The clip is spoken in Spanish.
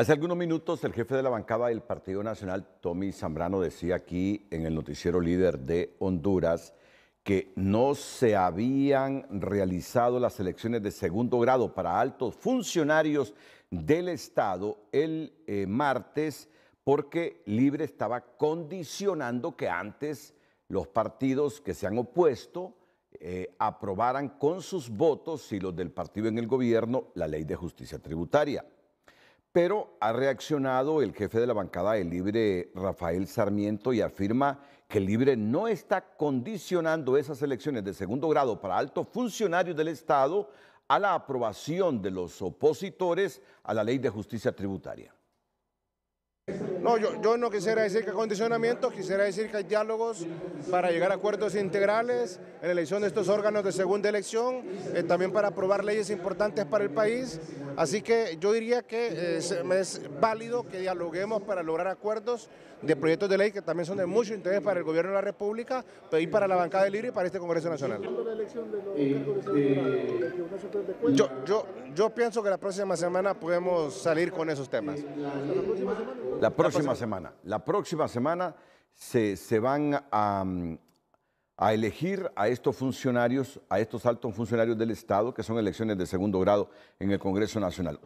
Hace algunos minutos el jefe de la bancada del Partido Nacional, Tommy Zambrano, decía aquí en el noticiero líder de Honduras que no se habían realizado las elecciones de segundo grado para altos funcionarios del Estado el eh, martes porque Libre estaba condicionando que antes los partidos que se han opuesto eh, aprobaran con sus votos y los del partido en el gobierno la ley de justicia tributaria. Pero ha reaccionado el jefe de la bancada del Libre, Rafael Sarmiento, y afirma que el Libre no está condicionando esas elecciones de segundo grado para altos funcionarios del Estado a la aprobación de los opositores a la ley de justicia tributaria. No, yo, no quisiera decir que condicionamientos, quisiera decir que hay diálogos para llegar a acuerdos integrales en la elección de estos órganos de segunda elección, eh, también para aprobar leyes importantes para el país. Así que yo diría que eh, es, válido que dialoguemos para lograr acuerdos de proyectos de ley que también son de mucho interés para el gobierno de la República y para la bancada de Libre y para este Congreso Nacional. Eh, yo, yo, yo pienso que la próxima semana podemos salir con esos temas. La próxima semana semana. La próxima semana se, van a, a elegir a estos funcionarios, a estos altos funcionarios del Estado, que son elecciones de segundo grado en el Congreso Nacional.